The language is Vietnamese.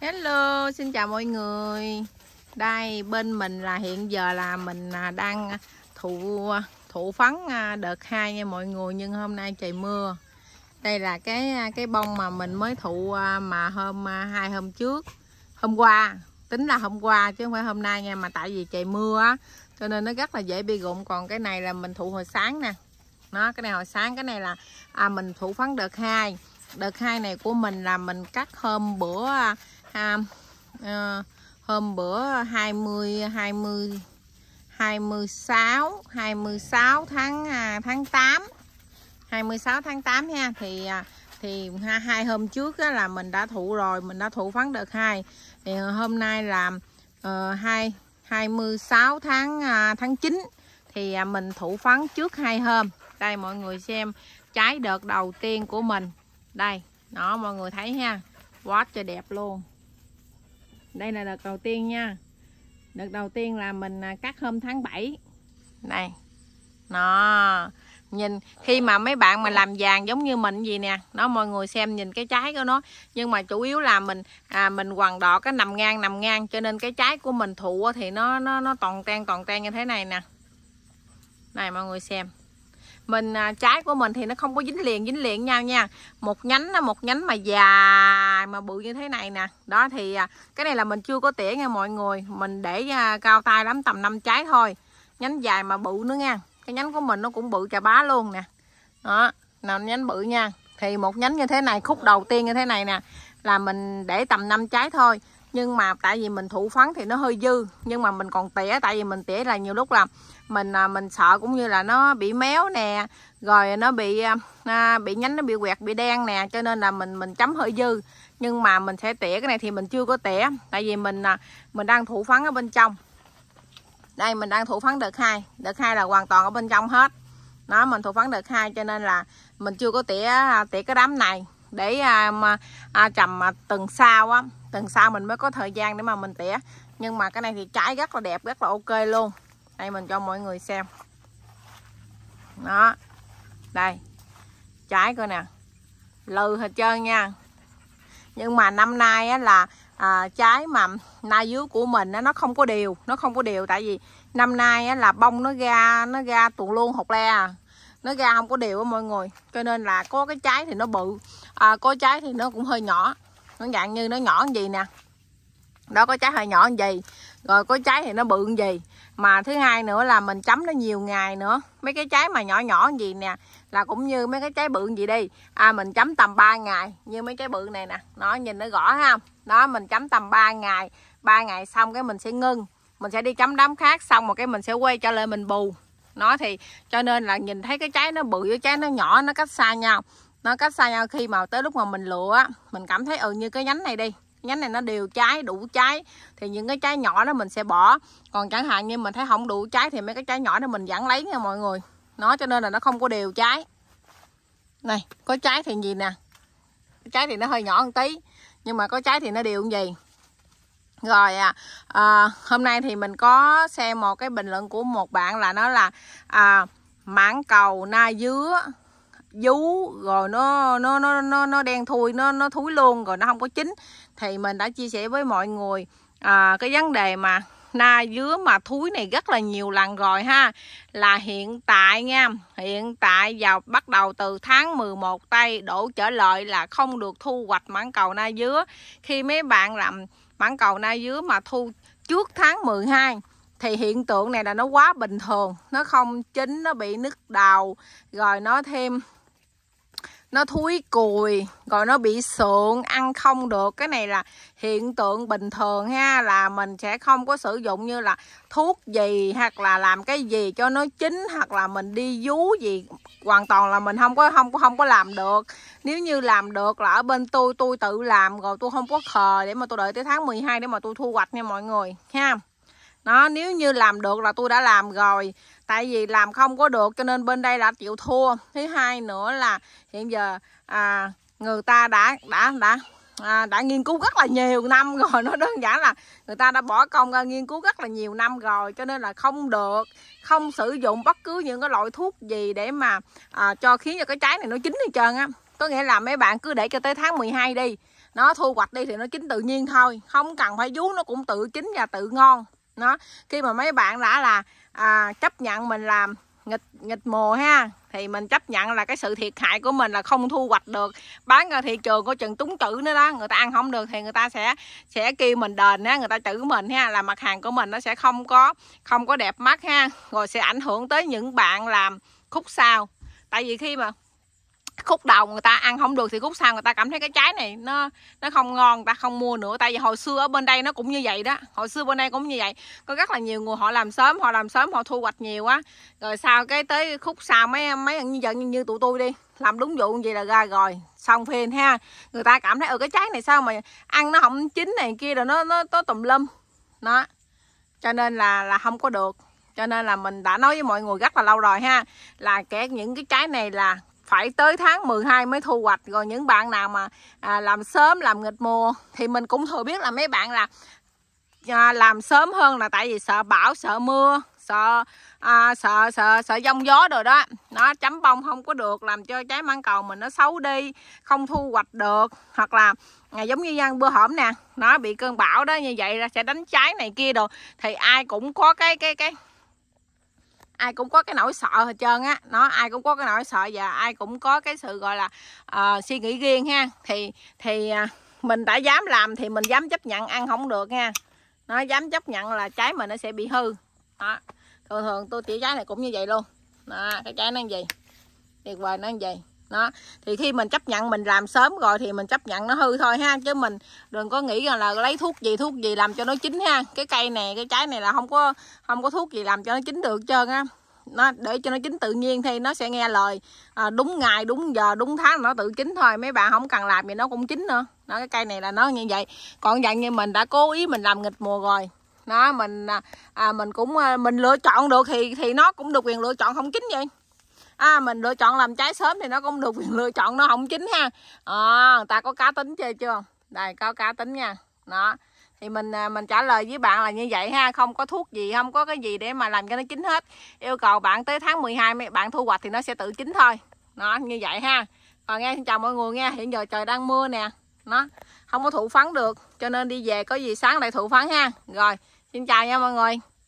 Hello, xin chào mọi người. Đây bên mình là hiện giờ là mình à, đang à, thụ à, thụ phấn đợt hai nha mọi người nhưng hôm nay trời mưa. Đây là cái cái bông mà mình mới thụ mà hôm hai hôm trước. Hôm qua, tính là hôm qua chứ không phải hôm nay nha mà tại vì trời mưa á cho nên nó rất là dễ bị rụng còn cái này là mình thụ hồi sáng nè. Nó cái này hồi sáng cái này là à, mình thụ phấn đợt hai Đợt hai này của mình là mình cắt hôm bữa ham à, hôm bữa 20 20 26 26 tháng à, tháng 8 26 tháng 8 ha thì à, thì hai hôm trước á, là mình đã thụ rồi mình đã thụ phấn đợt hai thì hôm nay là ờ, hai uh, 26 tháng uh, tháng 9 thì uh, mình thụ phấn trước hai hôm đây mọi người xem trái đợt đầu tiên của mình đây đó mọi người thấy ha quá cho đẹp luôn đây là đợt đầu tiên nha đợt đầu tiên là mình à, cắt hôm tháng 7 này nó nhìn khi mà mấy bạn mà làm vàng giống như mình gì nè nó mọi người xem nhìn cái trái của nó nhưng mà chủ yếu là mình à, mình quằn đỏ cái nằm ngang nằm ngang cho nên cái trái của mình thụ thì nó nó nó toàn ten toàn ten như thế này nè này mọi người xem mình à, trái của mình thì nó không có dính liền dính liền nhau nha một nhánh nó một nhánh mà dài mà bự như thế này nè đó thì à, cái này là mình chưa có tỉa nha mọi người mình để à, cao tay lắm tầm 5 trái thôi nhánh dài mà bự nữa nha cái nhánh của mình nó cũng bự chà bá luôn nè đó nào nhánh bự nha thì một nhánh như thế này khúc đầu tiên như thế này nè là mình để tầm 5 trái thôi nhưng mà tại vì mình thụ phấn thì nó hơi dư nhưng mà mình còn tỉa tại vì mình tỉa là nhiều lúc là mình à, mình sợ cũng như là nó bị méo nè rồi nó bị à, bị nhánh nó bị quẹt bị đen nè cho nên là mình mình chấm hơi dư nhưng mà mình sẽ tỉa cái này thì mình chưa có tỉa tại vì mình à, mình đang thụ phấn ở bên trong đây mình đang thụ phấn đợt hai đợt hai là hoàn toàn ở bên trong hết nó mình thụ phấn đợt hai cho nên là mình chưa có tỉa à, tỉa cái đám này để à, mà à, trầm mà tuần sau á tuần sau mình mới có thời gian để mà mình tỉa nhưng mà cái này thì trái rất là đẹp rất là ok luôn đây mình cho mọi người xem đó đây trái coi nè lừ hết trơn nha nhưng mà năm nay á, là à, trái mà na dứa của mình á, nó không có đều nó không có đều tại vì năm nay á, là bông nó ra nó ra tuồn luôn hột le à nó ra không có đều á mọi người cho nên là có cái trái thì nó bự à, có trái thì nó cũng hơi nhỏ nó dạng như nó nhỏ như gì nè đó có trái hơi nhỏ như gì rồi có trái thì nó bự như gì mà thứ hai nữa là mình chấm nó nhiều ngày nữa mấy cái trái mà nhỏ nhỏ gì nè là cũng như mấy cái trái bự gì đi à mình chấm tầm 3 ngày như mấy trái bự này nè nó nhìn nó rõ không đó mình chấm tầm 3 ngày 3 ngày xong cái mình sẽ ngưng mình sẽ đi chấm đám khác xong một cái mình sẽ quay trở lại mình bù nó thì cho nên là nhìn thấy cái trái nó bự với trái nó nhỏ nó cách xa nhau nó cách xa nhau khi mà tới lúc mà mình lựa á mình cảm thấy ừ như cái nhánh này đi nhánh này nó đều trái đủ trái thì những cái trái nhỏ đó mình sẽ bỏ còn chẳng hạn như mình thấy không đủ trái thì mấy cái trái nhỏ đó mình vẫn lấy nha mọi người nó cho nên là nó không có đều trái này có trái thì gì nè trái thì nó hơi nhỏ một tí nhưng mà có trái thì nó đều gì rồi à, à hôm nay thì mình có xem một cái bình luận của một bạn là nó là à, mãng cầu na dứa vú rồi nó nó nó nó nó đen thui nó nó thúi luôn rồi nó không có chín thì mình đã chia sẻ với mọi người à, cái vấn đề mà na dứa mà thúi này rất là nhiều lần rồi ha là hiện tại nha hiện tại vào bắt đầu từ tháng 11 tây đổ trở lại là không được thu hoạch mãn cầu na dứa khi mấy bạn làm mãn cầu na dứa mà thu trước tháng 12 thì hiện tượng này là nó quá bình thường nó không chín nó bị nứt đầu rồi nó thêm nó thúi cùi rồi nó bị sượng ăn không được cái này là hiện tượng bình thường ha là mình sẽ không có sử dụng như là thuốc gì hoặc là làm cái gì cho nó chín hoặc là mình đi vú gì hoàn toàn là mình không có không có không có làm được nếu như làm được là ở bên tôi tôi tự làm rồi tôi không có khờ để mà tôi đợi tới tháng 12 để mà tôi thu hoạch nha mọi người ha nó nếu như làm được là tôi đã làm rồi tại vì làm không có được cho nên bên đây đã chịu thua thứ hai nữa là hiện giờ à, người ta đã đã đã à, đã nghiên cứu rất là nhiều năm rồi nó đơn giản là người ta đã bỏ công ra nghiên cứu rất là nhiều năm rồi cho nên là không được không sử dụng bất cứ những cái loại thuốc gì để mà à, cho khiến cho cái trái này nó chín hết trơn á có nghĩa là mấy bạn cứ để cho tới tháng 12 đi nó thu hoạch đi thì nó chín tự nhiên thôi không cần phải vú nó cũng tự chín và tự ngon nó khi mà mấy bạn đã là à, chấp nhận mình làm nghịch nghịch mùa ha thì mình chấp nhận là cái sự thiệt hại của mình là không thu hoạch được bán ra thị trường có chừng túng chữ nữa đó người ta ăn không được thì người ta sẽ sẽ kêu mình đền ha người ta chữ mình ha là mặt hàng của mình nó sẽ không có không có đẹp mắt ha rồi sẽ ảnh hưởng tới những bạn làm khúc sao tại vì khi mà khúc đầu người ta ăn không được thì khúc sau người ta cảm thấy cái trái này nó nó không ngon người ta không mua nữa tại vì hồi xưa ở bên đây nó cũng như vậy đó hồi xưa bên đây cũng như vậy có rất là nhiều người họ làm sớm họ làm sớm họ thu hoạch nhiều quá rồi sau cái tới khúc sau mấy mấy như giận như, như tụi tôi đi làm đúng vụ như vậy là ra rồi xong phiền ha người ta cảm thấy ừ cái trái này sao mà ăn nó không chín này kia rồi nó nó, nó tùm lum nó cho nên là là không có được cho nên là mình đã nói với mọi người rất là lâu rồi ha là kể những cái trái này là phải tới tháng 12 mới thu hoạch rồi những bạn nào mà à, làm sớm làm nghịch mùa thì mình cũng thừa biết là mấy bạn là à, làm sớm hơn là tại vì sợ bão sợ mưa sợ à, sợ sợ sợ giông gió rồi đó nó chấm bông không có được làm cho trái măng cầu mình nó xấu đi không thu hoạch được hoặc là à, giống như dân bữa hổm nè nó bị cơn bão đó như vậy là sẽ đánh trái này kia đồ thì ai cũng có cái cái cái ai cũng có cái nỗi sợ hết trơn á nó ai cũng có cái nỗi sợ và ai cũng có cái sự gọi là uh, suy nghĩ riêng ha thì thì uh, mình đã dám làm thì mình dám chấp nhận ăn không được nha nó dám chấp nhận là trái mình nó sẽ bị hư đó thường thường tôi tỉa trái này cũng như vậy luôn đó, cái trái nó gì tuyệt vời nó gì đó thì khi mình chấp nhận mình làm sớm rồi thì mình chấp nhận nó hư thôi ha chứ mình đừng có nghĩ rằng là lấy thuốc gì thuốc gì làm cho nó chín ha cái cây này cái trái này là không có không có thuốc gì làm cho nó chín được trơn á nó để cho nó chín tự nhiên thì nó sẽ nghe lời à, đúng ngày đúng giờ đúng tháng nó tự chín thôi mấy bạn không cần làm thì nó cũng chín nữa nó cái cây này là nó như vậy còn dạng như mình đã cố ý mình làm nghịch mùa rồi nó mình à, à, mình cũng à, mình lựa chọn được thì thì nó cũng được quyền lựa chọn không chín vậy à, mình lựa chọn làm trái sớm thì nó cũng được lựa chọn nó không chín ha à, người ta có cá tính chơi chưa đây có cá tính nha đó thì mình à, mình trả lời với bạn là như vậy ha không có thuốc gì không có cái gì để mà làm cho nó chín hết yêu cầu bạn tới tháng 12 mấy bạn thu hoạch thì nó sẽ tự chín thôi nó như vậy ha còn nghe xin chào mọi người nghe hiện giờ trời đang mưa nè nó không có thụ phấn được cho nên đi về có gì sáng lại thụ phấn ha rồi xin chào nha mọi người